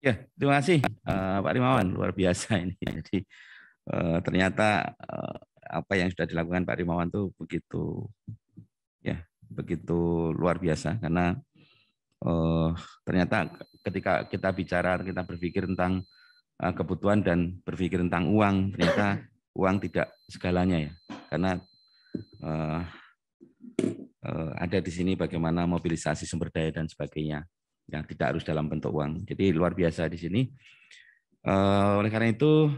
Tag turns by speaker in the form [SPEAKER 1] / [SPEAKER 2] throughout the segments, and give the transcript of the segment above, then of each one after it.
[SPEAKER 1] Ya, terima kasih uh,
[SPEAKER 2] Pak Rimawan, luar biasa ini. Jadi uh, ternyata uh, apa yang sudah dilakukan Pak Rimawan itu begitu ya, begitu luar biasa karena uh, ternyata ketika kita bicara kita berpikir tentang uh, kebutuhan dan berpikir tentang uang, ternyata uang tidak segalanya ya. Karena uh, uh, ada di sini bagaimana mobilisasi sumber daya dan sebagainya yang tidak harus dalam bentuk uang. Jadi luar biasa di sini. Eh, oleh karena itu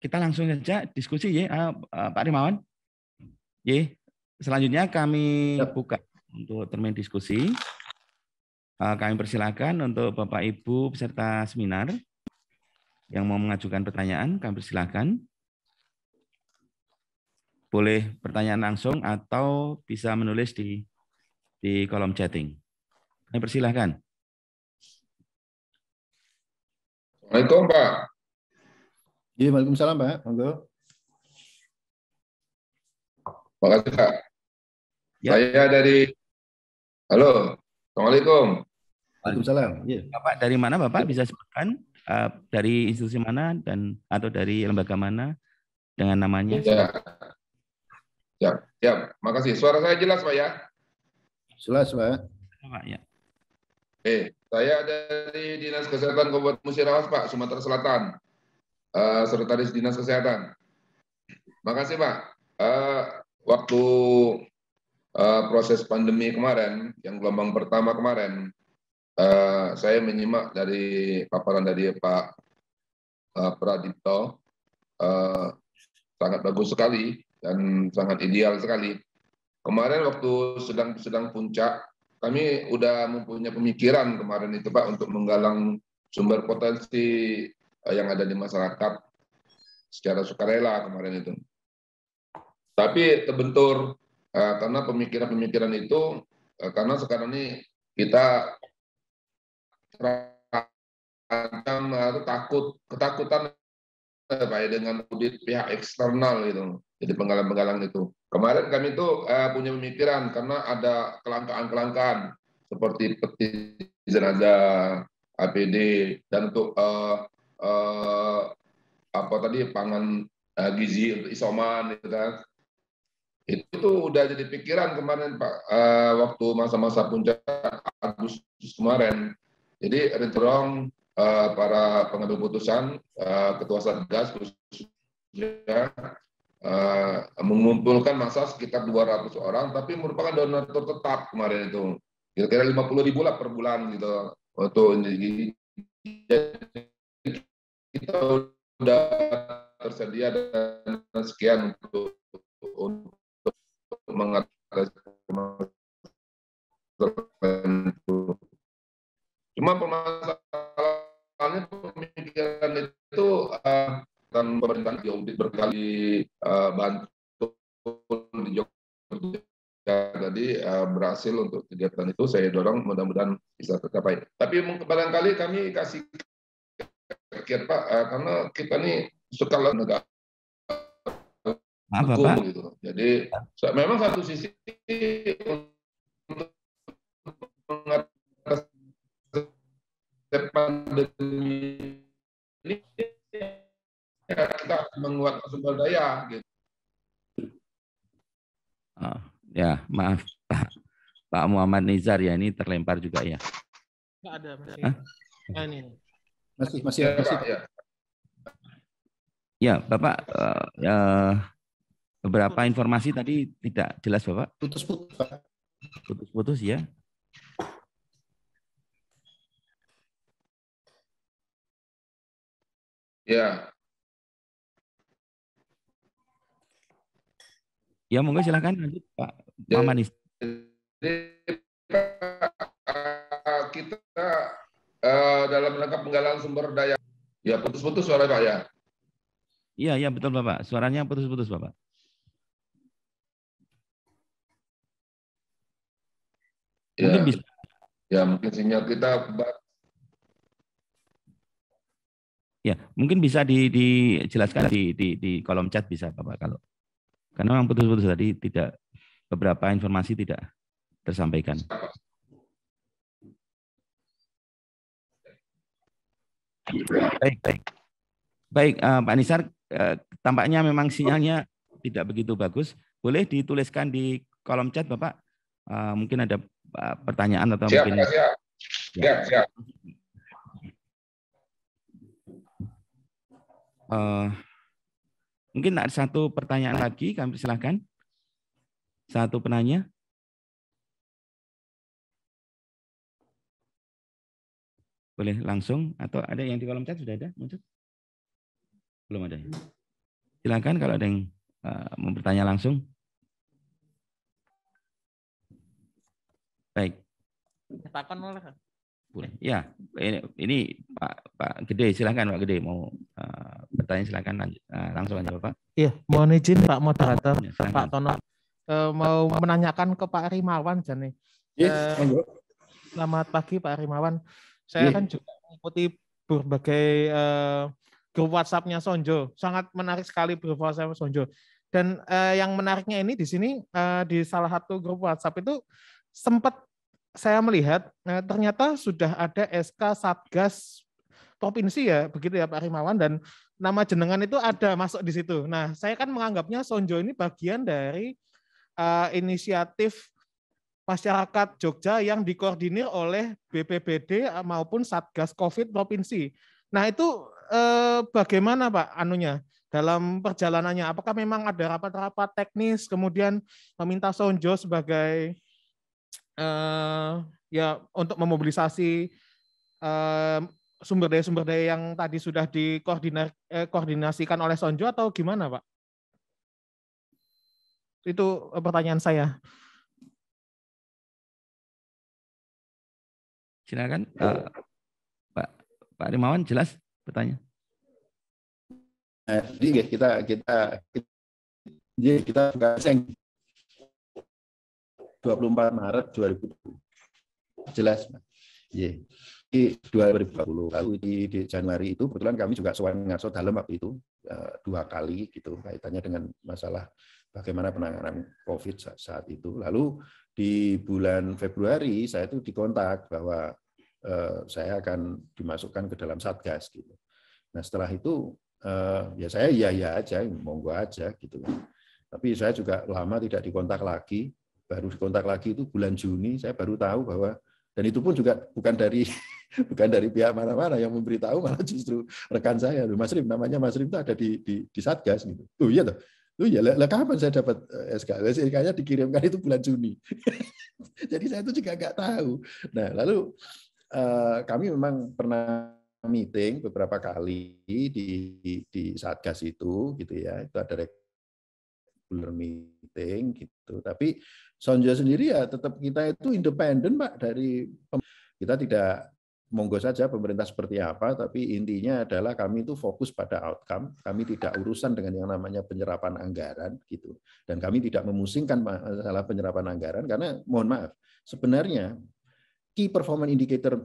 [SPEAKER 2] kita langsung saja diskusi ya ah, ah, Pak Rimawan. Ya, selanjutnya kami ya. buka untuk termin diskusi. Ah, kami persilakan untuk Bapak Ibu peserta seminar yang mau mengajukan pertanyaan, kami persilakan. Boleh pertanyaan langsung atau bisa menulis di di kolom chatting. Saya persilahkan.
[SPEAKER 1] Assalamualaikum Pak.
[SPEAKER 3] Ya, Waalaikumsalam Pak. Monggo.
[SPEAKER 2] Makasih Pak.
[SPEAKER 1] Ya. Saya dari Halo. Assalamualaikum. Waalaikumsalam.
[SPEAKER 2] Ya. Bapak dari mana Bapak bisa sebutkan eh, dari institusi mana dan atau dari lembaga mana dengan namanya? Ya.
[SPEAKER 1] Ya, ya. Makasih. Suara saya jelas Pak ya?
[SPEAKER 3] Jelas Pak.
[SPEAKER 2] Pak ya.
[SPEAKER 1] Eh, saya dari Dinas Kesehatan Kabupaten Musirawas, Pak, Sumatera Selatan. Uh, Sekretaris Dinas Kesehatan. Makasih, Pak. Uh, waktu uh, proses pandemi kemarin, yang gelombang pertama kemarin, uh, saya menyimak dari paparan dari Pak uh, Pradipto, uh, sangat bagus sekali dan sangat ideal sekali. Kemarin waktu sedang sedang puncak kami udah mempunyai pemikiran kemarin itu Pak untuk menggalang sumber potensi eh, yang ada di masyarakat secara sukarela kemarin itu. Tapi terbentur eh, karena pemikiran-pemikiran itu eh, karena sekarang ini kita terancam atau takut ketakutan Pak ya dengan audit pihak eksternal gitu. Jadi penggalang-penggalang itu. Kemarin kami itu eh, punya pemikiran karena ada kelangkaan-kelangkaan seperti peti jenazah, APD dan untuk eh, eh, apa tadi pangan eh, gizi untuk isoman gitu kan. Itu tuh udah jadi pikiran kemarin Pak eh, waktu masa-masa puncak Agustus kemarin. Jadi Renterong Eh, para pengambil keputusan, uh, ketua satgas khususnya uh, mengumpulkan masa sekitar 200 orang, tapi merupakan donatur tetap kemarin itu. Kira-kira 50 ribu lah per bulan gitu. Untuk ini kita sudah tersedia dan sekian untuk, untuk mengatasi Cuma permasalahan awalnya pemikiran itu uh, eh, tentang pemerintahan diaudit berkali uh, eh, bantu di Jogja tadi uh, eh, berhasil untuk kegiatan itu saya dorong mudah-mudahan bisa tercapai. Tapi barangkali kami kasih kira Pak uh, karena kita nih suka negara Maaf, Bapak. Gitu. Jadi memang satu sisi untuk pandemi ini ya, kita menguatkan sumber daya gitu.
[SPEAKER 2] Oh, ya, maaf Pak Pak Muhammad Nizar ya ini terlempar juga ya. Tidak ada masih. Hah?
[SPEAKER 4] Nah, ini. Masih masih ya, masih. Ya.
[SPEAKER 2] ya, Bapak uh, beberapa informasi tadi tidak jelas Bapak. Putus-putus. Putus-putus ya. Ya. Ya monggo silakan lanjut Pak ya. Mamanis.
[SPEAKER 1] Jadi, Pak, kita uh, dalam rangka penggalangan sumber daya. Ya putus-putus suara Pak ya.
[SPEAKER 2] Iya, iya betul Bapak. Suaranya putus-putus Bapak.
[SPEAKER 1] Ya. Mungkin bisa. Ya, mungkin sinyal kita
[SPEAKER 2] Ya, mungkin bisa di, dijelaskan di, di, di kolom chat bisa Bapak kalau karena memang putus-putus tadi tidak beberapa informasi tidak tersampaikan. Baik, baik. Baik, uh, Pak Nisar, uh, tampaknya memang sinyalnya tidak begitu bagus. Boleh dituliskan di kolom chat, Bapak. Uh, mungkin ada pertanyaan atau siap, mungkin siap, ya. siap, siap. Uh, mungkin ada satu pertanyaan lagi, kami silahkan. Satu penanya. Boleh langsung atau
[SPEAKER 4] ada yang di kolom chat sudah ada muncul?
[SPEAKER 2] Belum ada. Silahkan kalau ada yang uh, mau bertanya langsung. Baik. Takon boleh. Ya, ini, ini Pak Pak Gede, silakan Pak Gede mau uh, bertanya silakan lanjut, uh, langsung aja Pak. Iya,
[SPEAKER 4] mohon izin Pak moderator, ya, Pak Tono uh, mau menanyakan ke Pak Rimawan Jani. Iya, yes, uh, selamat pagi Pak Rimawan. Saya yes. Iya. kan juga mengikuti berbagai uh, grup WhatsApp-nya Sonjo. Sangat menarik sekali grup WhatsApp Sonjo. Dan uh, yang menariknya ini di sini uh, di salah satu grup WhatsApp itu sempat saya melihat nah, ternyata sudah ada SK Satgas provinsi ya, begitu ya Pak Rimawan dan nama jenengan itu ada masuk di situ. Nah, saya kan menganggapnya Sonjo ini bagian dari uh, inisiatif masyarakat Jogja yang dikoordinir oleh BPBD maupun Satgas Covid provinsi. Nah, itu eh, bagaimana Pak anunya dalam perjalanannya? Apakah memang ada rapat-rapat teknis kemudian meminta Sonjo sebagai uh, ya untuk memobilisasi uh, sumber daya sumber daya yang tadi sudah dikoordinasikan eh, oleh Sonjo atau gimana Pak? Itu pertanyaan saya. Silakan uh, Pak Pak Rimawan jelas bertanya.
[SPEAKER 1] Jadi kita kita kita jadi kita
[SPEAKER 3] 24 Maret 2020. Jelas, Pak. Yeah. Di 2020 lalu di, di Januari itu kebetulan kami juga sowan ngaso dalam waktu itu eh, dua kali gitu kaitannya dengan masalah bagaimana penanganan COVID saat itu. Lalu di bulan Februari saya itu dikontak bahwa eh, saya akan dimasukkan ke dalam satgas gitu. Nah setelah itu eh, ya saya iya iya aja monggo aja gitu. Tapi saya juga lama tidak dikontak lagi baru kontak lagi itu bulan Juni saya baru tahu bahwa dan itu pun juga bukan dari bukan dari pihak mana-mana yang memberitahu malah justru rekan saya loh Mas Rim namanya Mas Rim itu ada di di, di Satgas gitu. Tuh iya tuh. Oh ya, lah kapan saya dapat eh, SK? SK-nya dikirimkan itu bulan Juni. Jadi saya itu juga nggak tahu. Nah, lalu eh, kami memang pernah meeting beberapa kali di di Satgas itu gitu ya. Itu ada regular meeting gitu. Tapi Sonja sendiri ya tetap kita itu independen Pak dari kita tidak monggo saja pemerintah seperti apa, tapi intinya adalah kami itu fokus pada outcome, kami tidak urusan dengan yang namanya penyerapan anggaran gitu. Dan kami tidak memusingkan masalah penyerapan anggaran karena mohon maaf, sebenarnya key performance indicator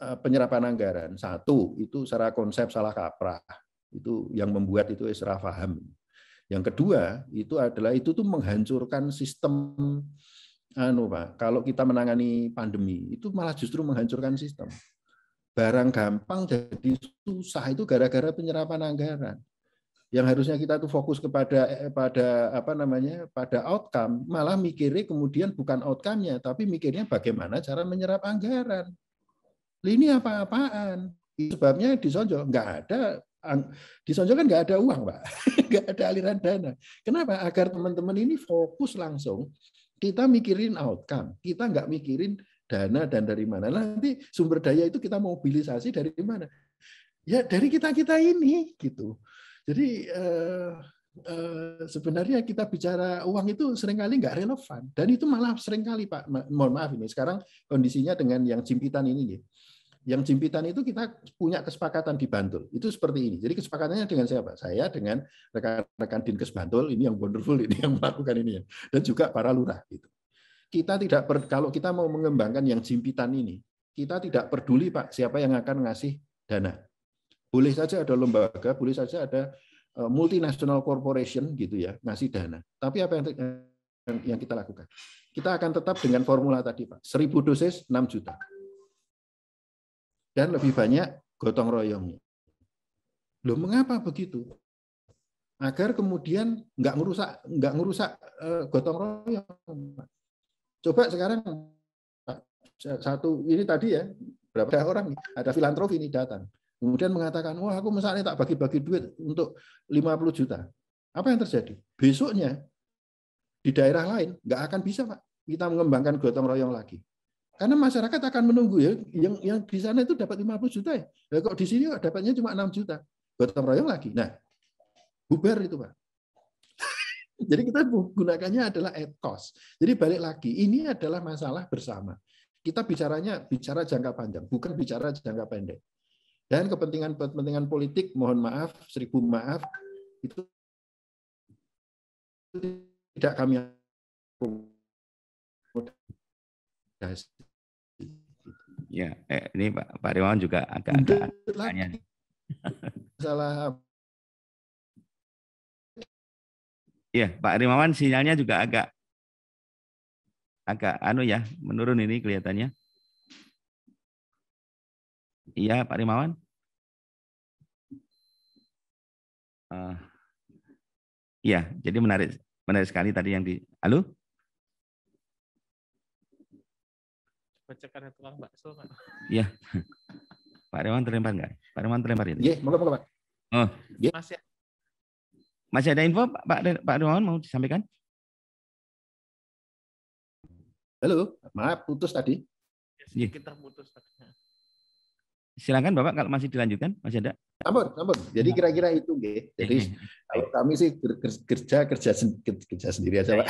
[SPEAKER 3] eh, penyerapan anggaran satu itu secara konsep salah kaprah itu yang membuat itu istilah paham yang kedua itu adalah itu tuh menghancurkan sistem anu Pak, kalau kita menangani pandemi itu malah justru menghancurkan sistem. Barang gampang jadi susah itu gara-gara penyerapan anggaran. Yang harusnya kita tuh fokus kepada eh, pada apa namanya pada outcome, malah mikirnya kemudian bukan outcome-nya, tapi mikirnya bagaimana cara menyerap anggaran. Ini apa-apaan? Sebabnya di Sonjo nggak ada di Sonjo kan nggak ada uang, Pak. Nggak ada aliran dana. Kenapa? Agar teman-teman ini fokus langsung. Kita mikirin outcome. Kita nggak mikirin dana dan dari mana. Nanti sumber daya itu kita mobilisasi dari mana? Ya dari kita-kita ini gitu. Jadi eh, eh, sebenarnya kita bicara uang itu seringkali nggak relevan dan itu malah seringkali Pak mohon maaf ini sekarang kondisinya dengan yang jimpitan ini nih. Gitu yang jimpitan itu kita punya kesepakatan di Bantul. Itu seperti ini. Jadi kesepakatannya dengan siapa? Saya dengan rekan-rekan Dinkes Bantul, ini yang wonderful, ini yang melakukan ini. Ya. Dan juga para lurah. Gitu. Kita tidak per, kalau kita mau mengembangkan yang jimpitan ini, kita tidak peduli Pak siapa yang akan ngasih dana. Boleh saja ada lembaga, boleh saja ada e, multinational corporation gitu ya, ngasih dana. Tapi apa yang yang kita lakukan? Kita akan tetap dengan formula tadi Pak, 1000 dosis 6 juta dan lebih banyak gotong royongnya. Loh, mengapa begitu? Agar kemudian nggak merusak, nggak ngerusak eh, gotong royong. Coba sekarang satu ini tadi ya berapa ada orang ada filantropi ini datang kemudian mengatakan wah aku misalnya tak bagi-bagi duit untuk 50 juta apa yang terjadi besoknya di daerah lain nggak akan bisa pak kita mengembangkan gotong royong lagi karena masyarakat akan menunggu ya, yang yang di sana itu dapat 50 juta ya. ya kok di sini dapatnya cuma 6 juta. Gotong royong lagi. Nah, bubar itu Pak. Jadi kita gunakannya adalah etos. Jadi balik lagi, ini adalah masalah bersama. Kita bicaranya bicara jangka panjang, bukan bicara jangka pendek. Dan kepentingan-kepentingan politik,
[SPEAKER 1] mohon maaf, seribu maaf, itu tidak kami akomodasi.
[SPEAKER 2] Ya, eh, ini Pak, Pak Rimawan juga agak-agak pertanyaan. Salah. Ya, Pak Rimawan sinyalnya juga agak agak anu ya, menurun ini kelihatannya. Iya, Pak Rimawan. Uh, iya, jadi menarik menarik sekali tadi yang di Halo?
[SPEAKER 4] becekannya tukang bakso Pak.
[SPEAKER 2] Iya. Pak Rewan terlempar nggak? Pak Rewan terlempar itu. Iya, moga moga Pak. Oh, iya. ya. masih. Masih ada info Pak Pak Rewan mau disampaikan? Halo, maaf putus tadi. Ya, iya. kita putus tadi. Silakan Bapak kalau masih dilanjutkan, masih ada? Ampun,
[SPEAKER 3] ampun. Jadi nah. kira-kira itu, G. Jadi
[SPEAKER 2] kalau kami sih kerja kerja kerja sendiri
[SPEAKER 3] aja, Pak.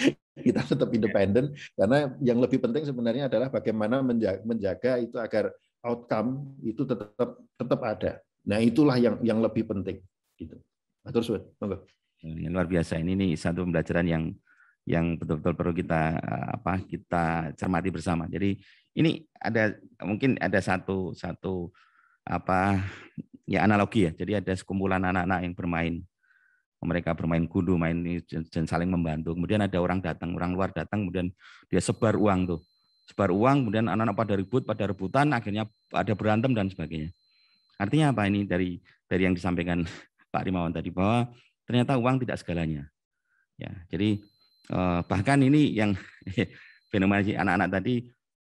[SPEAKER 3] Iya kita tetap iya. independen karena yang lebih penting sebenarnya adalah bagaimana menjaga, menjaga itu agar outcome itu tetap tetap ada. Nah, itulah yang yang lebih penting gitu. Nah, terus,
[SPEAKER 2] nah, Luar biasa ini nih satu pembelajaran yang yang betul-betul perlu kita apa kita cermati bersama. Jadi ini ada mungkin ada satu satu apa ya analogi ya. Jadi ada sekumpulan anak-anak yang bermain mereka bermain kudu, main dan saling membantu. Kemudian ada orang datang, orang luar datang, kemudian dia sebar uang tuh, sebar uang, kemudian anak-anak pada ribut, pada rebutan, akhirnya ada berantem dan sebagainya. Artinya apa ini dari dari yang disampaikan Pak Rimawan tadi bahwa ternyata uang tidak segalanya. Ya, jadi eh, bahkan ini yang fenomena anak-anak tadi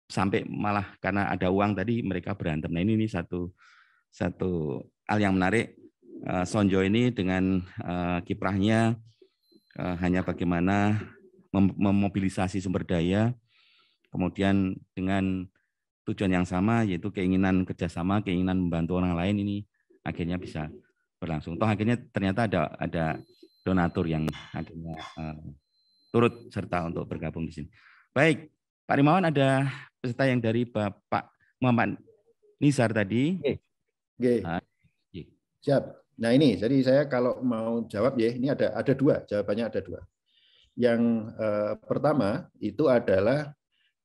[SPEAKER 2] sampai malah karena ada uang tadi mereka berantem. Nah ini, ini satu satu hal yang menarik Eh, Sonjo ini dengan eh, kiprahnya eh, hanya bagaimana memobilisasi sumber daya, kemudian dengan tujuan yang sama yaitu keinginan kerjasama, keinginan membantu orang lain ini akhirnya bisa berlangsung. Toh akhirnya ternyata ada ada donatur yang akhirnya turut serta untuk bergabung di sini. Baik, Pak Rimawan ada peserta yang dari Bapak Muhammad Nizar tadi. Oke. Okay. Ah, iya. Okay.
[SPEAKER 3] Siap. Nah ini, jadi saya kalau mau jawab ya, ini ada ada dua jawabannya ada dua. Yang eh, pertama itu adalah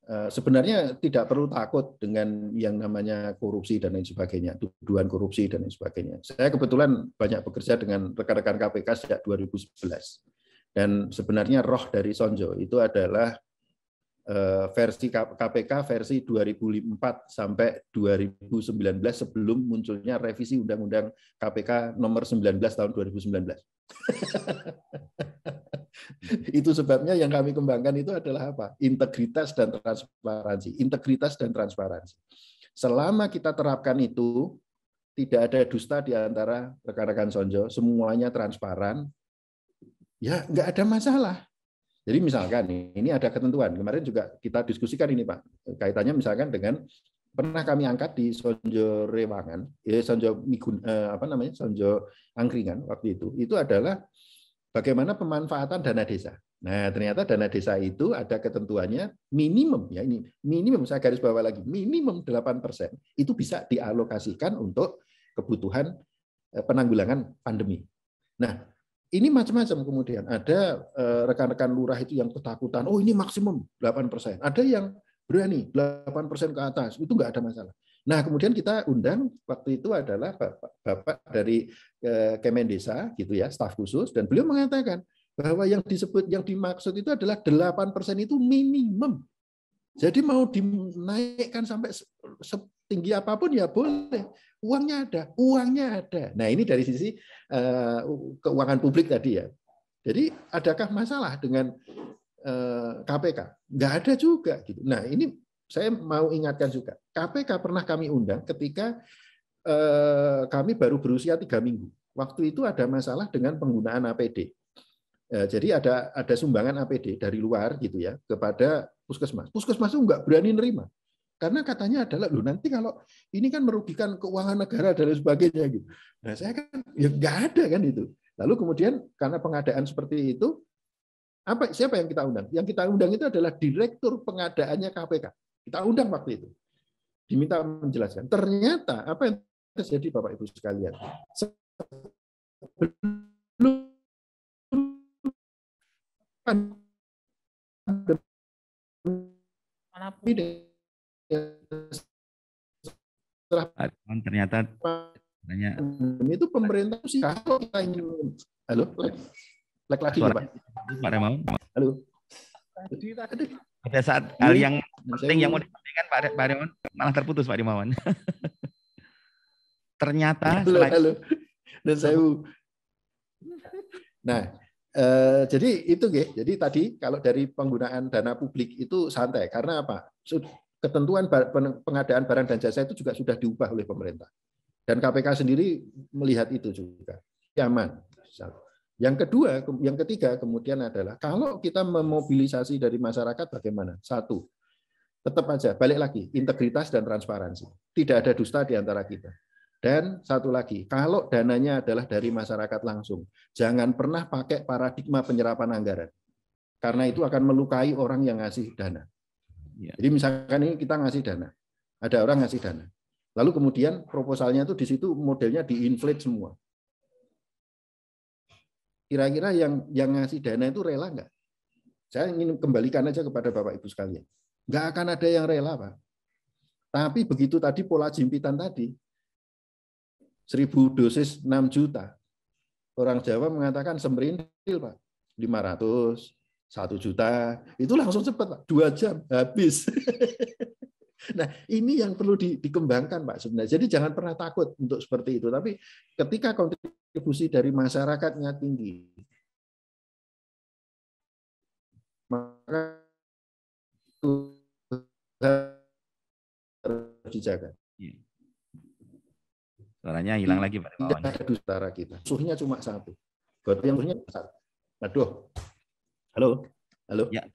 [SPEAKER 3] eh, sebenarnya tidak perlu takut dengan yang namanya korupsi dan lain sebagainya, tuduhan korupsi dan lain sebagainya. Saya kebetulan banyak bekerja dengan rekan-rekan KPK sejak 2011 dan sebenarnya roh dari Sonjo itu adalah Eh, versi KPK versi 2004 sampai 2019 sebelum munculnya revisi Undang-Undang KPK nomor 19 tahun 2019. itu sebabnya yang kami kembangkan itu adalah apa? Integritas dan transparansi. Integritas dan transparansi. Selama kita terapkan itu, tidak ada dusta di antara rekan-rekan Sonjo, semuanya transparan, ya nggak ada masalah jadi misalkan ini ada ketentuan. Kemarin juga kita diskusikan ini Pak. Kaitannya misalkan dengan pernah kami angkat di Sonjo Rewangan, eh, Sonjo Migun, eh, apa namanya Sonjo Angkringan waktu itu. Itu adalah bagaimana pemanfaatan dana desa. Nah, ternyata dana desa itu ada ketentuannya minimum ya ini minimum saya garis bawah lagi minimum 8% itu bisa dialokasikan untuk kebutuhan eh, penanggulangan pandemi. Nah, ini macam-macam kemudian. Ada eh, rekan-rekan lurah itu yang ketakutan, oh ini maksimum 8%. Ada yang berani 8% ke atas, itu enggak ada masalah. Nah, kemudian kita undang waktu itu adalah Bapak, Bapak dari eh, Kemen Kemendesa gitu ya, staf khusus dan beliau mengatakan bahwa yang disebut yang dimaksud itu adalah 8% itu minimum. Jadi mau dinaikkan sampai setinggi apapun ya boleh. Uangnya ada, uangnya ada. Nah ini dari sisi eh, keuangan publik tadi ya. Jadi adakah masalah dengan KPK? Eh, Nggak ada juga gitu. Nah ini saya mau ingatkan juga. KPK pernah kami undang ketika eh, kami baru berusia tiga minggu. Waktu itu ada masalah dengan penggunaan APD. Jadi ada ada sumbangan APD dari luar gitu ya kepada puskesmas. Puskesmas itu nggak berani nerima. Karena katanya adalah loh nanti kalau ini kan merugikan keuangan negara dan lain sebagainya gitu. Nah saya kan ya nggak ada kan itu. Lalu kemudian karena pengadaan seperti itu, apa siapa yang kita undang? Yang kita undang itu adalah direktur pengadaannya KPK. Kita undang waktu itu. Diminta menjelaskan. Ternyata apa yang terjadi Bapak Ibu sekalian?
[SPEAKER 4] Sebelum tapi setelah
[SPEAKER 2] ah, ternyata Nanya.
[SPEAKER 3] itu pemerintah sih kalau kita ingin
[SPEAKER 2] halo lagi lagi pak pak Remon halo ada saat hal yang penting yang mau disampaikan Pak Pak Remon malah terputus Pak Rimawan ternyata
[SPEAKER 4] halo, selain... halo.
[SPEAKER 3] dan saya nah Eh, jadi itu ya. Jadi tadi kalau dari penggunaan dana publik itu santai karena apa? Ketentuan pengadaan barang dan jasa itu juga sudah diubah oleh pemerintah. Dan KPK sendiri melihat itu juga. aman. Yang kedua, yang ketiga kemudian adalah kalau kita memobilisasi dari masyarakat bagaimana? Satu, tetap aja balik lagi integritas dan transparansi. Tidak ada dusta di antara kita. Dan satu lagi, kalau dananya adalah dari masyarakat langsung, jangan pernah pakai paradigma penyerapan anggaran. Karena itu akan melukai orang yang ngasih dana. Ya. Jadi misalkan ini kita ngasih dana, ada orang ngasih dana. Lalu kemudian proposalnya itu di situ modelnya diinflate semua. Kira-kira yang yang ngasih dana itu rela nggak? Saya ingin kembalikan aja kepada Bapak Ibu sekalian. Nggak akan ada yang rela, Pak. Tapi begitu tadi pola jimpitan tadi, 1000 dosis 6 juta. Orang Jawa mengatakan semerintil, Pak. 500, 1 juta, itu langsung cepat, Pak. 2 jam habis. nah, ini yang perlu di, dikembangkan, Pak sebenarnya. Jadi jangan pernah takut untuk seperti itu, tapi ketika kontribusi dari masyarakatnya tinggi,
[SPEAKER 2] maka harus dijaga. Suaranya hilang iya. lagi Pak Rimawan.
[SPEAKER 3] Ada suara kita. Musuhnya cuma satu. Gotong yang musuhnya besar. Aduh. Halo. Halo. Ya.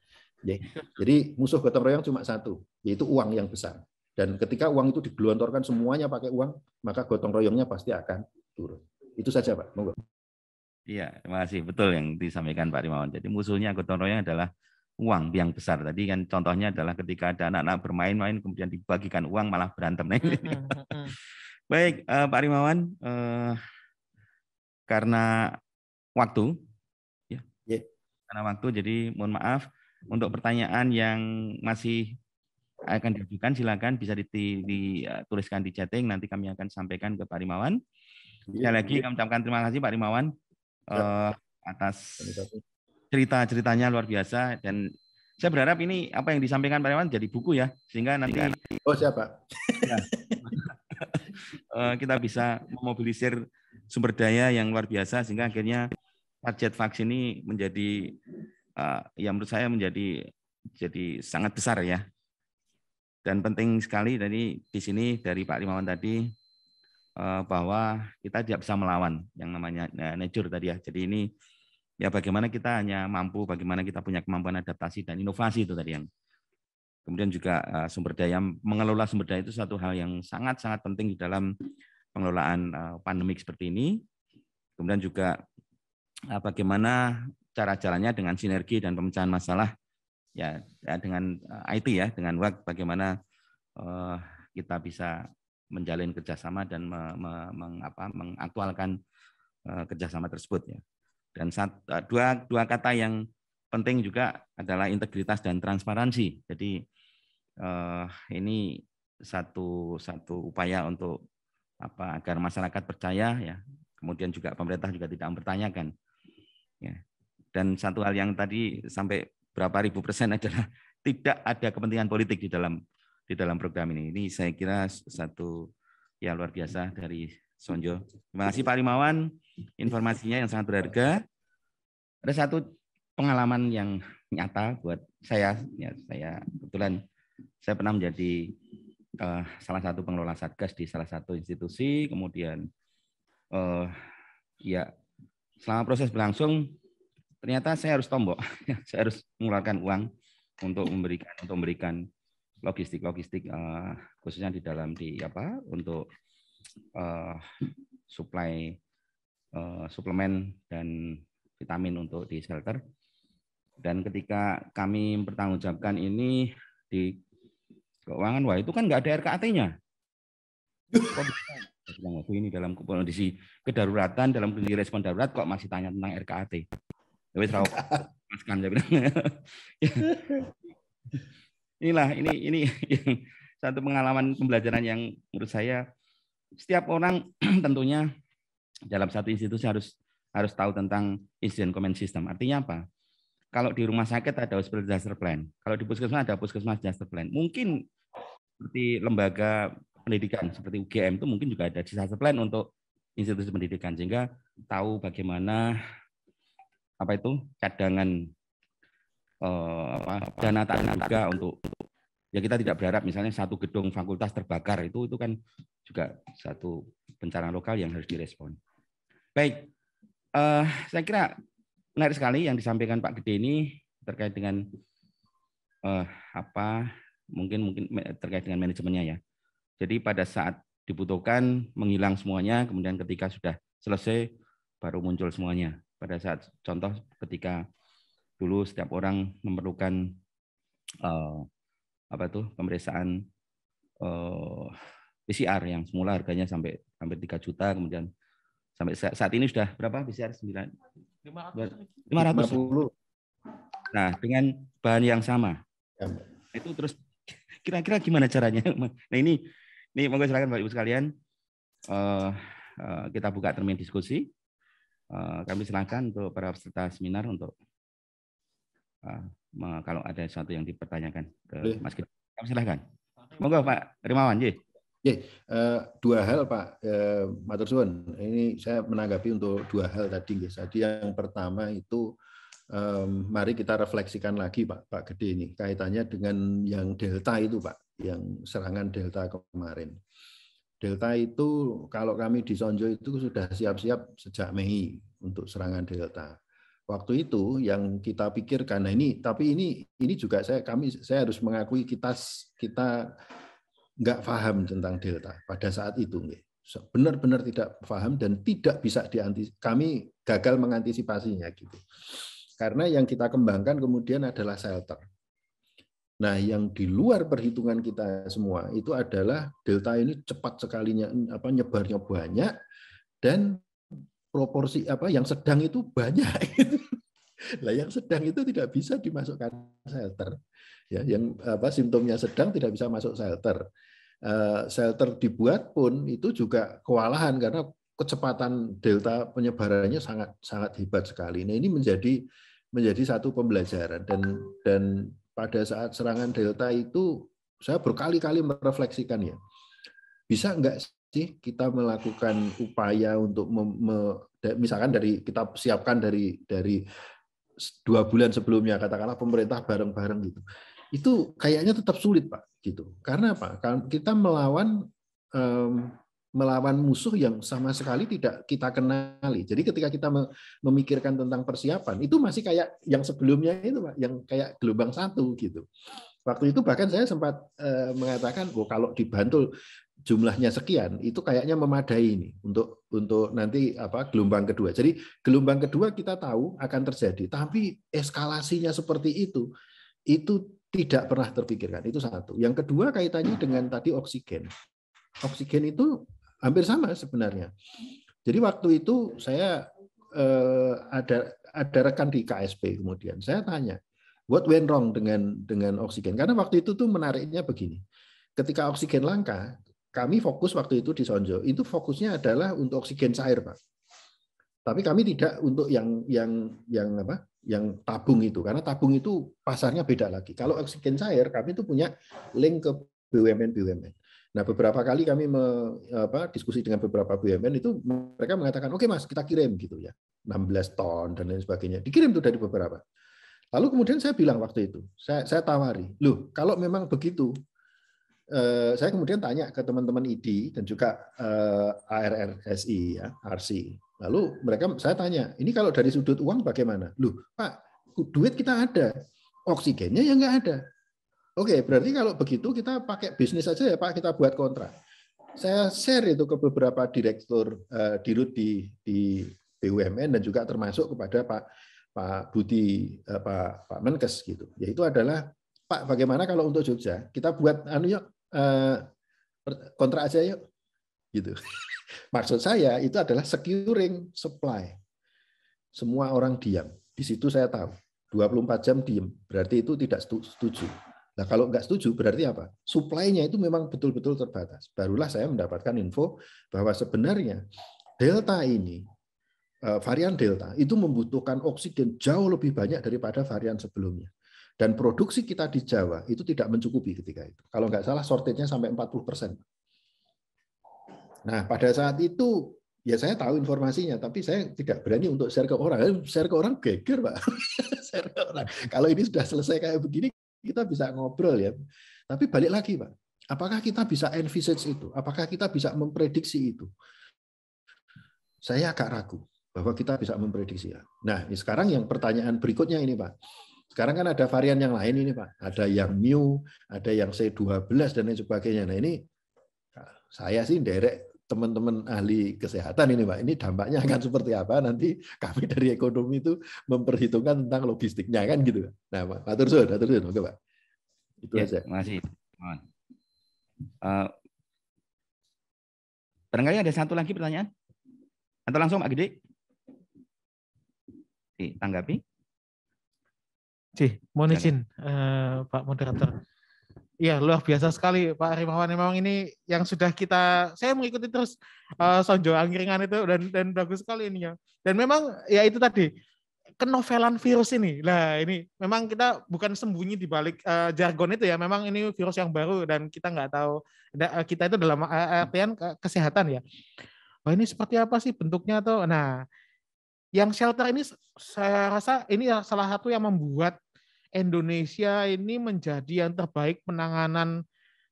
[SPEAKER 3] Jadi musuh gotong royong cuma satu, yaitu uang yang besar. Dan ketika uang itu digelontorkan semuanya pakai uang, maka gotong royongnya pasti akan turun. Itu saja Pak. Monggo.
[SPEAKER 2] Iya, terima kasih. Betul yang disampaikan Pak Rimawan. Jadi musuhnya gotong royong adalah uang yang besar. Tadi kan contohnya adalah ketika ada anak-anak bermain-main kemudian dibagikan uang malah berantem. Baik, uh, Pak Rimawan, uh, karena waktu, ya, yeah. karena waktu, jadi mohon maaf untuk pertanyaan yang masih akan diajukan, silakan bisa dituliskan eh, di chatting, nanti kami akan sampaikan ke Pak Rimawan. Ya. Sekali lagi kami ucapkan terima kasih Pak Rimawan uh, atas cerita-ceritanya luar biasa dan saya berharap ini apa yang disampaikan Pak Rimawan jadi buku ya sehingga nanti
[SPEAKER 3] oh siapa ya,
[SPEAKER 2] Eh, kita bisa memobilisir sumber daya yang luar biasa sehingga akhirnya target vaksin ini menjadi eh, ya menurut saya menjadi jadi sangat besar ya. Dan penting sekali tadi di sini dari Pak Limawan tadi eh, bahwa kita tidak bisa melawan yang namanya nature tadi ya. Jadi ini ya bagaimana kita hanya mampu, bagaimana kita punya kemampuan adaptasi dan inovasi itu tadi yang Kemudian juga eh, sumber daya mengelola sumber daya itu satu hal yang sangat-sangat penting di dalam pengelolaan eh, pandemik seperti ini. Kemudian juga eh, bagaimana cara-caranya dengan sinergi dan pemecahan masalah ya dengan IT ya, dengan ya, work bagaimana kita bisa menjalin kerjasama dan mengaktualkan kerjasama tersebut ya. Dan dua dua kata yang penting juga adalah integritas dan transparansi. Jadi uh, ini satu satu upaya untuk apa agar masyarakat percaya ya kemudian juga pemerintah juga tidak mempertanyakan ya dan satu hal yang tadi sampai berapa ribu persen adalah tidak ada kepentingan politik di dalam di dalam program ini ini saya kira satu ya luar biasa dari Sonjo terima kasih Pak Limawan informasinya yang sangat berharga ada satu pengalaman yang nyata buat saya ya saya kebetulan saya pernah menjadi uh, salah satu pengelola satgas di salah satu institusi, kemudian uh, ya selama proses berlangsung ternyata saya harus tombok, saya harus mengeluarkan uang untuk memberikan untuk memberikan logistik logistik uh, eh, khususnya di dalam di apa untuk uh, supply uh, suplemen dan vitamin untuk di shelter. Dan ketika kami mempertanggungjawabkan ini di keuangan, wah itu kan nggak ada RKAT-nya. waktu ini dalam kondisi kedaruratan, dalam kondisi respon darurat kok masih tanya tentang RKAT. Tapi ya Mas Inilah ini ini satu pengalaman pembelajaran yang menurut saya setiap orang tentunya dalam satu institusi harus harus tahu tentang incident command system. Artinya apa? Kalau di rumah sakit ada hospital disaster plan, kalau di puskesmas ada puskesmas disaster plan. Mungkin seperti lembaga pendidikan seperti UGM itu mungkin juga ada sisa plan untuk institusi pendidikan sehingga tahu bagaimana apa itu cadangan eh, apa, dana tak juga untuk ya kita tidak berharap misalnya satu gedung fakultas terbakar itu itu kan juga satu bencana lokal yang harus direspon. Baik, eh, saya kira menarik sekali yang disampaikan Pak Gede ini terkait dengan eh, apa mungkin mungkin terkait dengan manajemennya ya. Jadi pada saat dibutuhkan menghilang semuanya, kemudian ketika sudah selesai baru muncul semuanya. Pada saat contoh ketika dulu setiap orang memerlukan uh, apa tuh pemeriksaan uh, eh, PCR yang semula harganya sampai hampir 3 juta kemudian sampai saat ini sudah berapa PCR 9 500 Nah, dengan bahan yang sama. Ya. Itu terus Kira-kira gimana caranya? Nah ini, ini monggo silakan Bapak Ibu sekalian. Uh, uh, kita buka termin diskusi. Uh, kami silakan untuk para peserta seminar untuk uh, kalau ada sesuatu yang dipertanyakan ke Mas Kita. Kami silakan. Monggo Pak Rimawan, Ye.
[SPEAKER 3] Ye, uh, dua hal Pak
[SPEAKER 2] uh, Matur Ini
[SPEAKER 3] saya menanggapi untuk dua hal tadi. Ya. yang pertama itu um, mari kita refleksikan lagi Pak Pak Gede ini kaitannya dengan yang delta itu Pak, yang serangan delta kemarin. Delta itu kalau kami di Sonjo itu sudah siap-siap sejak Mei untuk serangan delta. Waktu itu yang kita pikirkan nah ini tapi ini ini juga saya kami saya harus mengakui kita kita nggak paham tentang delta pada saat itu benar-benar tidak paham dan tidak bisa diantisipasi. Kami gagal mengantisipasinya gitu karena yang kita kembangkan kemudian adalah shelter. Nah, yang di luar perhitungan kita semua itu adalah delta ini cepat sekali apa nyebarnya banyak dan proporsi apa yang sedang itu banyak. Lah yang sedang itu tidak bisa dimasukkan shelter. Ya, yang apa simptomnya sedang tidak bisa masuk shelter. Uh, shelter dibuat pun itu juga kewalahan karena kecepatan delta penyebarannya sangat sangat hebat sekali. Nah, ini menjadi menjadi satu pembelajaran dan dan pada saat serangan delta itu saya berkali-kali merefleksikan ya Bisa enggak sih kita melakukan upaya untuk mem, me, misalkan dari kita siapkan dari dari dua bulan sebelumnya katakanlah pemerintah bareng-bareng gitu itu kayaknya tetap sulit pak gitu karena apa kita melawan mmm, melawan musuh yang sama sekali tidak kita kenali. Jadi ketika kita memikirkan tentang persiapan itu masih kayak yang sebelumnya itu Pak, yang kayak gelombang satu gitu. Waktu itu bahkan saya sempat eh, mengatakan, "Oh, kalau dibantul jumlahnya sekian, itu kayaknya memadai ini untuk untuk nanti apa gelombang kedua." Jadi gelombang kedua kita tahu akan terjadi, tapi eskalasinya seperti itu itu tidak pernah terpikirkan. Itu satu. Yang kedua kaitannya dengan tadi oksigen. Oksigen itu Hampir sama sebenarnya. Jadi waktu itu saya eh, ada ada rekan di KSP kemudian saya tanya, what went wrong dengan dengan oksigen? Karena waktu itu tuh menariknya begini. Ketika oksigen langka, kami fokus waktu itu di Sonjo. Itu fokusnya adalah untuk oksigen cair, Pak. Tapi kami tidak untuk yang yang yang apa? yang tabung itu karena tabung itu pasarnya beda lagi. Kalau oksigen cair kami itu punya link ke BUMN BUMN. Nah, beberapa kali kami me, apa, diskusi dengan beberapa BUMN itu mereka mengatakan, "Oke, Mas, kita kirim gitu ya. 16 ton dan lain sebagainya." Dikirim tuh dari beberapa. Lalu kemudian saya bilang waktu itu, saya saya tawari, "Loh, kalau memang begitu, eh, saya kemudian tanya ke teman-teman ID dan juga eh, ARRSI ya, RC. Lalu mereka saya tanya, "Ini kalau dari sudut uang bagaimana?" "Loh, Pak, duit kita ada, oksigennya ya nggak ada." Oke, berarti kalau begitu kita pakai bisnis saja ya Pak, kita buat kontrak. Saya share itu ke beberapa direktur uh, eh, dirut di di BUMN dan juga termasuk kepada Pak Pak Budi uh, Pak Pak Menkes gitu. Yaitu adalah Pak, bagaimana kalau untuk Jogja? Kita buat anu yuk uh, kontrak aja yuk. Gitu. Maksud saya itu adalah securing supply. Semua orang diam. Di situ saya tahu. 24 jam diam Berarti itu tidak setuju Nah, kalau nggak setuju berarti apa? Suplainya itu memang betul-betul terbatas. Barulah saya mendapatkan info bahwa sebenarnya delta ini eh, varian delta itu membutuhkan oksigen jauh lebih banyak daripada varian sebelumnya. Dan produksi kita di Jawa itu tidak mencukupi ketika itu. Kalau nggak salah shortage-nya sampai 40 persen. Nah, pada saat itu ya saya tahu informasinya, tapi saya tidak berani untuk share ke orang. Share ke orang geger, Pak. share ke orang. Kalau ini sudah selesai kayak begini, kita bisa ngobrol ya. Tapi balik lagi Pak, apakah kita bisa envisage itu? Apakah kita bisa memprediksi itu? Saya agak ragu bahwa kita bisa memprediksi ya. Nah, sekarang yang pertanyaan berikutnya ini Pak. Sekarang kan ada varian yang lain ini Pak. Ada yang mu, ada yang C12 dan lain sebagainya. Nah ini saya sih derek teman-teman ahli kesehatan ini Pak. Ini dampaknya akan seperti apa nanti kami dari ekonomi itu memperhitungkan tentang logistiknya kan gitu.
[SPEAKER 2] Nah, Pak, Pak Tursun, Pak Tursun, oke Pak. Itu ya, aja. Masih. Uh, eh, barangkali ada satu lagi pertanyaan? Atau
[SPEAKER 4] langsung Pak Gede? Oke, tanggapi. Sih, mohon izin uh, Pak Moderator. Iya, luar biasa sekali Pak Rimawan. Memang ini yang sudah kita, saya mengikuti terus uh, Sonjo Angkringan itu dan dan bagus sekali ini ya. Dan memang ya itu tadi kenovelan virus ini. Nah ini memang kita bukan sembunyi di balik uh, jargon itu ya. Memang ini virus yang baru dan kita nggak tahu nah, eh, kita itu dalam artian kesehatan ya. Wah ini seperti apa sih bentuknya tuh? nah yang shelter ini saya rasa ini salah satu yang membuat Indonesia ini menjadi yang terbaik penanganan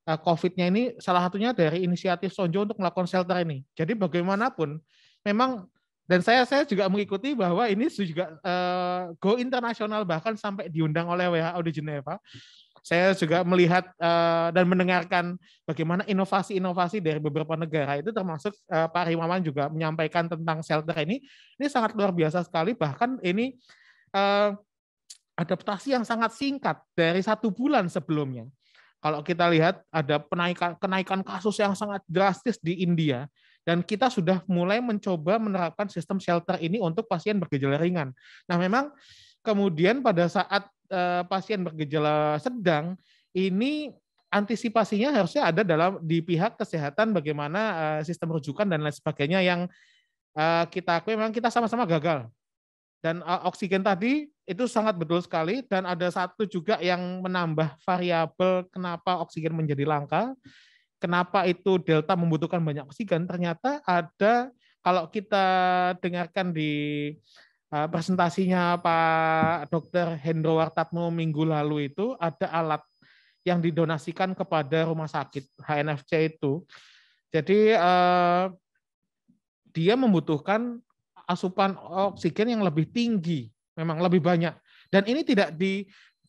[SPEAKER 4] eh, COVID-nya ini salah satunya dari inisiatif Sonjo untuk melakukan shelter ini. Jadi bagaimanapun memang dan saya saya juga mengikuti bahwa ini juga uh, go internasional bahkan sampai diundang oleh WHO di Geneva. Saya juga melihat uh, dan mendengarkan bagaimana inovasi-inovasi dari beberapa negara itu termasuk uh, Pak Rimawan juga menyampaikan tentang shelter ini. Ini sangat luar biasa sekali bahkan ini uh, adaptasi yang sangat singkat dari satu bulan sebelumnya. Kalau kita lihat ada penaikan kenaikan kasus yang sangat drastis di India dan kita sudah mulai mencoba menerapkan sistem shelter ini untuk pasien bergejala ringan. Nah, memang kemudian pada saat uh, pasien bergejala sedang ini antisipasinya harusnya ada dalam di pihak kesehatan bagaimana uh, sistem rujukan dan lain sebagainya yang uh, kita akui memang kita sama-sama gagal. Dan oksigen tadi itu sangat betul sekali dan ada satu juga yang menambah variabel kenapa oksigen menjadi langka. Kenapa itu delta membutuhkan banyak oksigen? Ternyata ada kalau kita dengarkan di eh, presentasinya Pak Dr. Hendro Wartatmo minggu lalu itu ada alat yang didonasikan kepada rumah sakit HNFC itu. Jadi eh, dia membutuhkan asupan oksigen yang lebih tinggi memang lebih banyak. Dan ini tidak di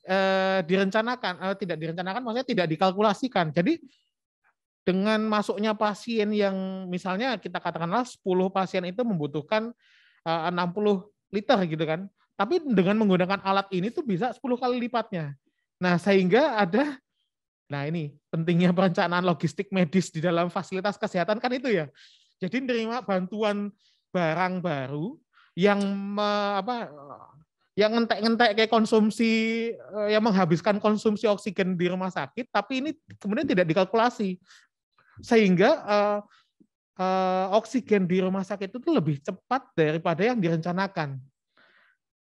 [SPEAKER 4] eh, direncanakan, eh, tidak direncanakan, maksudnya tidak dikalkulasikan. Jadi dengan masuknya pasien yang misalnya kita katakanlah 10 pasien itu membutuhkan eh, 60 liter gitu kan. Tapi dengan menggunakan alat ini tuh bisa 10 kali lipatnya. Nah, sehingga ada Nah, ini pentingnya perencanaan logistik medis di dalam fasilitas kesehatan kan itu ya. Jadi menerima bantuan barang baru yang me, apa yang ngentek-ngentek kayak konsumsi eh, yang menghabiskan konsumsi oksigen di rumah sakit tapi ini kemudian tidak dikalkulasi sehingga uh, uh, oksigen di rumah sakit itu lebih cepat daripada yang direncanakan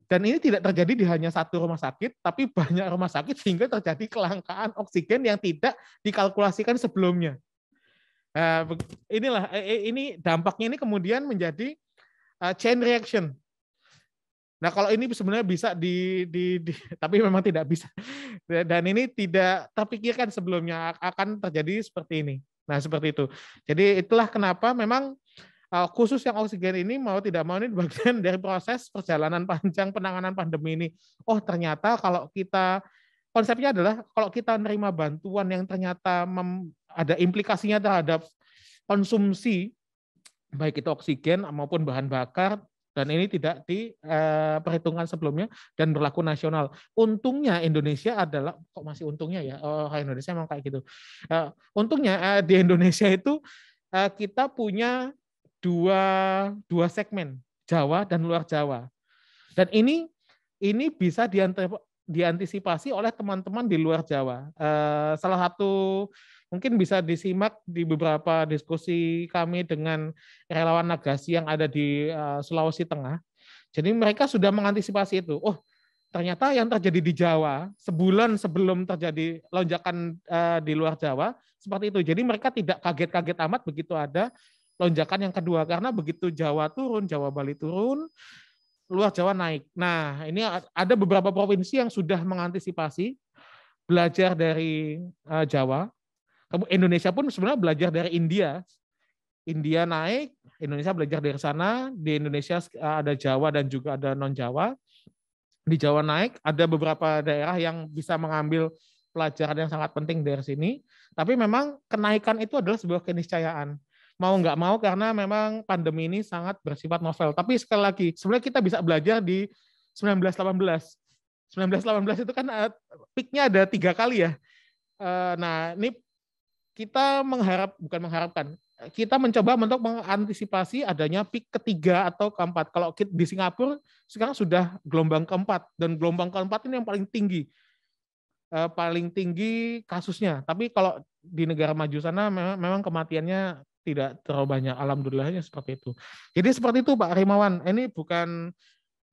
[SPEAKER 4] dan ini tidak terjadi di hanya satu rumah sakit tapi banyak rumah sakit sehingga terjadi kelangkaan oksigen yang tidak dikalkulasikan sebelumnya uh, inilah ini dampaknya ini kemudian menjadi uh, chain reaction. Nah, kalau ini sebenarnya bisa di, di, di tapi memang tidak bisa. Dan ini tidak terpikirkan sebelumnya akan terjadi seperti ini. Nah, seperti itu. Jadi itulah kenapa memang uh, khusus yang oksigen ini mau tidak mau ini bagian dari proses perjalanan panjang penanganan pandemi ini. Oh, ternyata kalau kita konsepnya adalah kalau kita menerima bantuan yang ternyata mem, ada implikasinya terhadap konsumsi baik itu oksigen maupun bahan bakar dan ini tidak di eh, perhitungan sebelumnya dan berlaku nasional. Untungnya Indonesia adalah kok masih untungnya ya oh, oh, Indonesia memang kayak gitu. Eh, untungnya eh, di Indonesia itu eh, kita punya dua dua segmen Jawa dan luar Jawa dan ini ini bisa diantisipasi oleh teman-teman di luar Jawa. Eh, salah satu mungkin bisa disimak di beberapa diskusi kami dengan relawan nagasi yang ada di eh, Sulawesi Tengah. Jadi mereka sudah mengantisipasi itu. Oh, ternyata yang terjadi di Jawa sebulan sebelum terjadi lonjakan eh, di luar Jawa seperti itu. Jadi mereka tidak kaget-kaget amat begitu ada lonjakan yang kedua karena begitu Jawa turun, Jawa Bali turun, luar Jawa naik. Nah, ini ada beberapa provinsi yang sudah mengantisipasi belajar dari eh, Jawa Indonesia pun sebenarnya belajar dari India. India naik, Indonesia belajar dari sana. Di Indonesia eh, ada Jawa dan juga ada non-Jawa. Di Jawa naik, ada beberapa daerah yang bisa mengambil pelajaran yang sangat penting dari sini. Tapi memang kenaikan itu adalah sebuah keniscayaan. Mau nggak mau karena memang pandemi ini sangat bersifat novel. Tapi sekali lagi, sebenarnya kita bisa belajar di 1918. 1918 itu kan eh, peaknya ada tiga kali ya. Eh, nah, ini kita mengharap bukan mengharapkan kita mencoba untuk mengantisipasi adanya peak ketiga atau keempat. Kalau di Singapura sekarang sudah gelombang keempat dan gelombang keempat ini yang paling tinggi, eh, paling tinggi kasusnya. Tapi kalau di negara maju sana memang, memang kematiannya tidak terlalu banyak. Alhamdulillahnya seperti itu. Jadi seperti itu Pak Rimawan. Ini bukan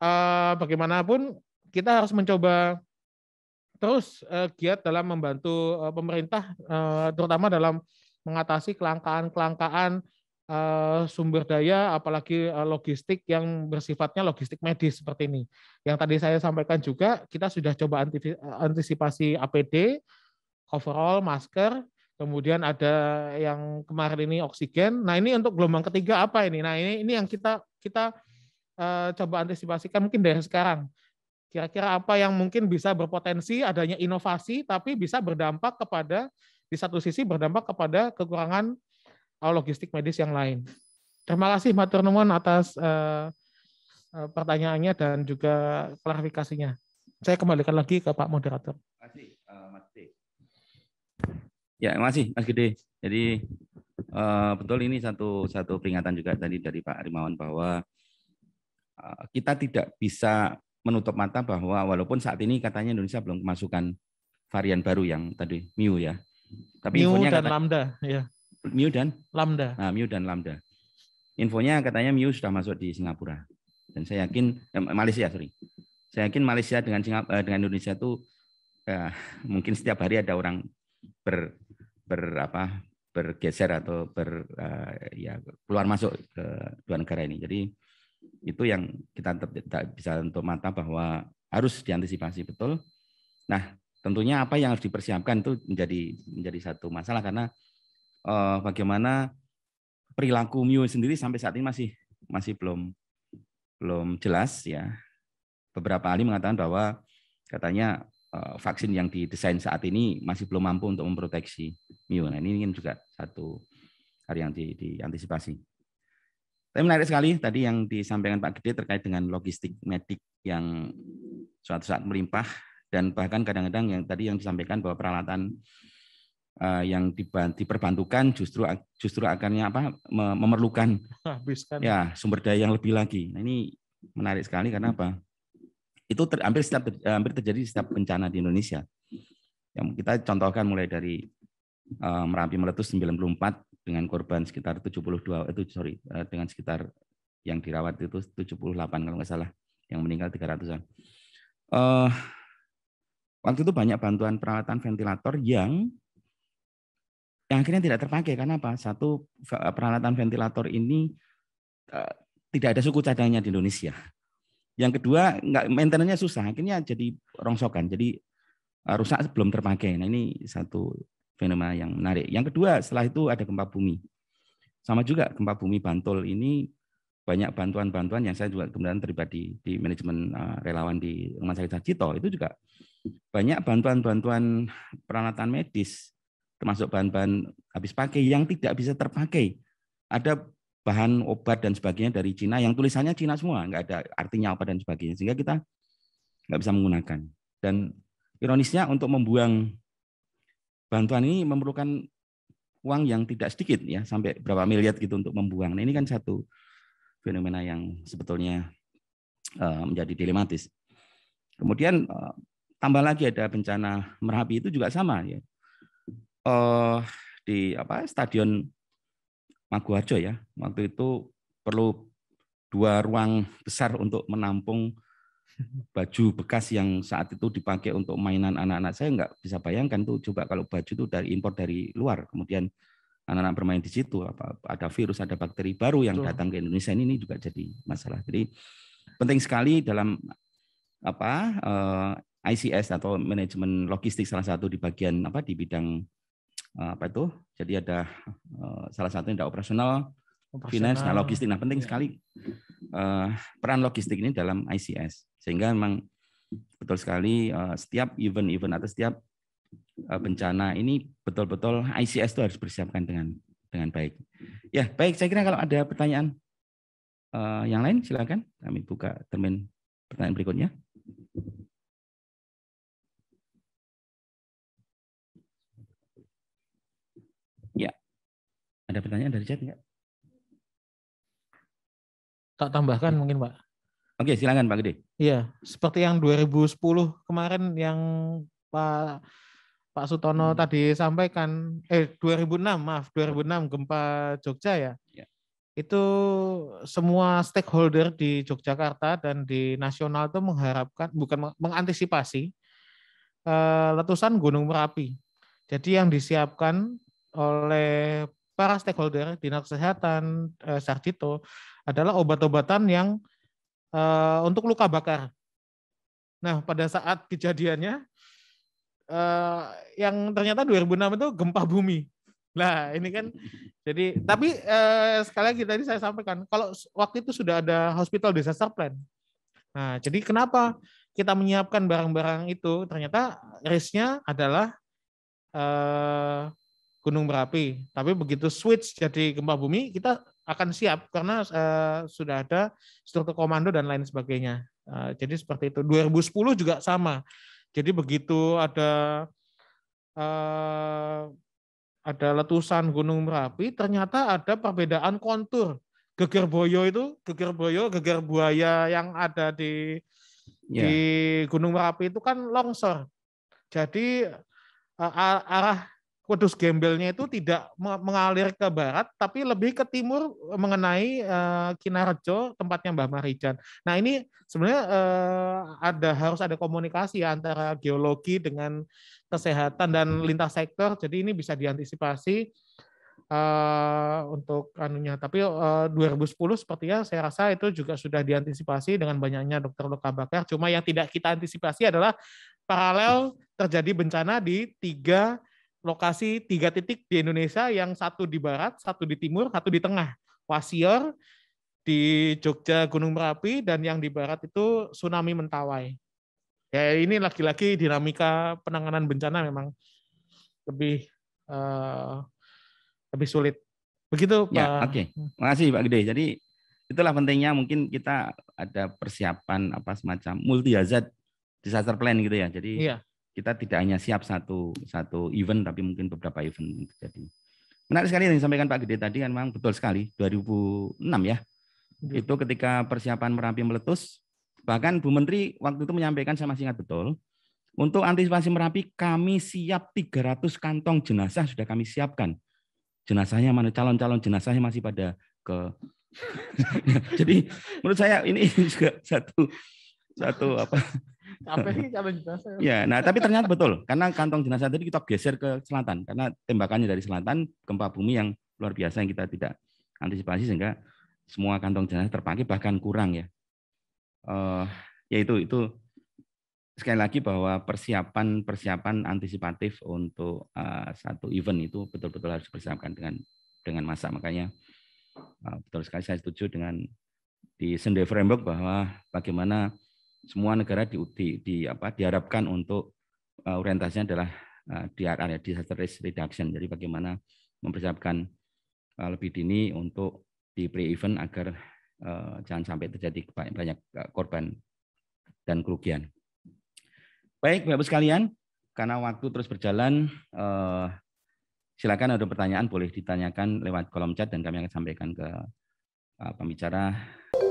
[SPEAKER 4] eh, bagaimanapun kita harus mencoba terus uh, giat dalam membantu uh, pemerintah, uh, terutama dalam mengatasi kelangkaan-kelangkaan uh, sumber daya, apalagi uh, logistik yang bersifatnya logistik medis seperti ini. Yang tadi saya sampaikan juga, kita sudah coba antisipasi APD, overall, masker, kemudian ada yang kemarin ini oksigen. Nah ini untuk gelombang ketiga apa ini? Nah ini ini yang kita kita uh, coba antisipasikan mungkin dari sekarang. Kira-kira apa yang mungkin bisa berpotensi adanya inovasi, tapi bisa berdampak kepada, di satu sisi berdampak kepada kekurangan eh, logistik medis yang lain. Terima kasih, Matur Nuwun atas uh, pertanyaannya dan juga klarifikasinya. Saya kembalikan lagi ke Pak Moderator.
[SPEAKER 2] Terima kasih, Mas Gede. Ya, masih, Mas Gede. Jadi uh, betul ini satu satu peringatan juga tadi dari Pak Rimawan bahwa kita tidak bisa menutup mata bahwa walaupun saat ini katanya Indonesia belum kemasukan varian baru yang tadi mu ya. Tapi mu dan kata,
[SPEAKER 4] lambda ya. Mu dan lambda.
[SPEAKER 2] Nah, mu dan lambda. Infonya katanya mu sudah masuk di Singapura. Dan saya yakin eh, Malaysia sorry. Saya yakin Malaysia dengan Singap eh, dengan Indonesia itu eh, ya, mungkin setiap hari ada orang ber ber apa bergeser atau ber eh, ya keluar masuk ke dua negara ini. Jadi itu yang kita tidak bisa untuk mata bahwa harus diantisipasi betul. Nah, tentunya apa yang harus dipersiapkan itu menjadi menjadi satu masalah karena eh, bagaimana perilaku Mio sendiri sampai saat ini masih masih belum belum jelas ya. Beberapa ahli mengatakan bahwa katanya eh, vaksin yang didesain saat ini masih belum mampu untuk memproteksi Mio. Nah, ini juga satu hari yang di, diantisipasi. Tapi menarik sekali tadi yang disampaikan Pak Gede terkait dengan logistik medik yang suatu saat melimpah dan bahkan kadang-kadang yang tadi yang disampaikan bahwa peralatan eh, yang diperbantukan justru justru akarnya apa memerlukan
[SPEAKER 4] Habiskan. ya
[SPEAKER 2] sumber daya yang lebih lagi. Nah, ini menarik sekali karena apa? Itu ter, hampir setiap eh, hampir terjadi setiap bencana di Indonesia. Yang kita contohkan mulai dari eh, Merapi meletus 94 dengan korban sekitar 72 itu eh, sorry eh, dengan sekitar yang dirawat itu 78 kalau nggak salah yang meninggal 300-an. Uh, eh, waktu itu banyak bantuan peralatan ventilator yang yang akhirnya tidak terpakai karena apa? Satu peralatan ventilator ini uh, tidak ada suku cadangnya di Indonesia. Yang kedua, nggak maintenance-nya susah, akhirnya jadi rongsokan, jadi rusak sebelum terpakai. Nah ini satu fenomena yang menarik. Yang kedua, setelah itu ada gempa bumi. Sama juga gempa bumi Bantul ini banyak bantuan-bantuan yang saya juga kemudian terlibat di, manajemen eh, relawan di Rumah Sakit Sarjito itu juga banyak bantuan-bantuan peralatan medis termasuk bahan-bahan habis pakai yang tidak bisa terpakai. Ada bahan obat dan sebagainya dari Cina yang tulisannya Cina semua, nggak ada artinya apa dan sebagainya sehingga kita nggak bisa menggunakan. Dan ironisnya untuk membuang bantuan ini memerlukan uang yang tidak sedikit ya sampai berapa miliar gitu untuk membuang. Nah, ini kan satu fenomena yang sebetulnya eh, menjadi dilematis. Kemudian eh, tambah lagi ada bencana Merapi itu juga sama ya. Eh, di apa Stadion Maguwarjo ya. Waktu itu perlu dua ruang besar untuk menampung baju bekas yang saat itu dipakai untuk mainan anak-anak saya nggak bisa bayangkan tuh coba kalau baju itu dari impor dari luar kemudian anak-anak bermain di situ apa ada virus ada bakteri baru yang Betul. datang ke Indonesia ini, juga jadi masalah jadi penting sekali dalam apa eh, ICS atau manajemen logistik salah satu di bagian apa di bidang eh, apa itu jadi ada eh, salah satu yang tidak operasional finance, nah logistik. Nah penting iya. sekali uh, peran logistik ini dalam ICS. Sehingga memang betul sekali uh, setiap event-event atau setiap uh, bencana ini betul-betul ICS itu harus bersiapkan dengan dengan baik. Ya baik, saya kira kalau ada pertanyaan uh, yang lain
[SPEAKER 1] silakan kami buka termin pertanyaan berikutnya. Ya, ada pertanyaan dari chat nggak?
[SPEAKER 4] tak tambahkan iya. mungkin Pak.
[SPEAKER 2] Oke, silakan Pak Gede.
[SPEAKER 4] Iya, seperti yang 2010 kemarin yang Pak Pak Sutono hmm. tadi sampaikan eh 2006 maaf 2006 gempa Jogja ya. ya. Itu semua stakeholder di Yogyakarta dan di nasional itu mengharapkan bukan mengantisipasi eh, letusan Gunung Merapi. Jadi yang disiapkan oleh para stakeholder dinas kesehatan eh, Sarjito adalah obat-obatan yang uh, untuk luka bakar. Nah, pada saat kejadiannya uh, yang ternyata 2006 itu gempa bumi. Nah, ini kan jadi tapi uh, sekali lagi tadi saya sampaikan kalau waktu itu sudah ada hospital disaster plan. Nah, jadi kenapa kita menyiapkan barang-barang itu? Ternyata risknya adalah uh, gunung berapi. Tapi begitu switch jadi gempa bumi, kita akan siap karena uh, sudah ada struktur komando dan lain sebagainya. Uh, jadi seperti itu. 2010 juga sama. Jadi begitu ada uh, ada letusan Gunung Merapi, ternyata ada perbedaan kontur. Geger Boyo itu, Geger Boyo, Geger Buaya yang ada di yeah. di Gunung Merapi itu kan longsor. Jadi uh, arah Kudus Gembelnya itu tidak mengalir ke barat, tapi lebih ke timur mengenai uh, eh, Kinarjo, tempatnya Mbah Marijan. Nah ini sebenarnya uh, ada harus ada komunikasi antara geologi dengan kesehatan dan lintas sektor. Jadi ini bisa diantisipasi uh, untuk anunya. Tapi uh, 2010 sepertinya saya rasa itu juga sudah diantisipasi dengan banyaknya dokter luka bakar. Cuma yang tidak kita antisipasi adalah paralel terjadi bencana di tiga lokasi tiga titik di Indonesia yang satu di barat, satu di timur, satu di tengah. Wasior di Jogja Gunung Merapi dan yang di barat itu tsunami Mentawai. Ya ini lagi-lagi dinamika penanganan bencana memang lebih uh, lebih sulit.
[SPEAKER 2] Begitu ya, Pak. Ya, oke. Okay. Makasih Pak Gede. Jadi
[SPEAKER 4] itulah pentingnya mungkin
[SPEAKER 2] kita ada persiapan apa semacam multi hazard disaster plan gitu ya. Jadi iya kita tidak hanya siap satu satu event tapi mungkin beberapa event yang terjadi. Menarik sekali yang disampaikan Pak Gede tadi kan memang betul sekali 2006 ya. Itu ketika persiapan Merapi meletus bahkan Bu Menteri waktu itu menyampaikan saya masih ingat betul untuk antisipasi Merapi kami siap 300 kantong jenazah sudah kami siapkan. Jenazahnya mana calon-calon jenazahnya masih pada ke Jadi menurut saya ini juga satu satu apa
[SPEAKER 4] ya, iya, nah tapi
[SPEAKER 2] ternyata betul karena kantong jenazah tadi kita geser ke selatan karena tembakannya dari selatan gempa bumi yang luar biasa yang kita tidak antisipasi sehingga semua kantong jenazah terpakai bahkan kurang ya. Uh, eh, yaitu itu sekali lagi bahwa persiapan persiapan antisipatif untuk uh, satu event itu betul-betul harus dipersiapkan dengan dengan masa makanya uh, betul sekali saya setuju dengan di sendi Framework bahwa bagaimana semua negara di, di, di apa diharapkan untuk uh, orientasinya adalah uh, DRR ya disaster risk reduction. Jadi bagaimana mempersiapkan uh, lebih dini untuk di pre-event agar uh, jangan sampai terjadi banyak, korban dan kerugian. Baik, Bapak sekalian, karena waktu terus berjalan, uh, silakan ada pertanyaan boleh ditanyakan lewat kolom chat dan kami akan sampaikan ke uh, pembicara.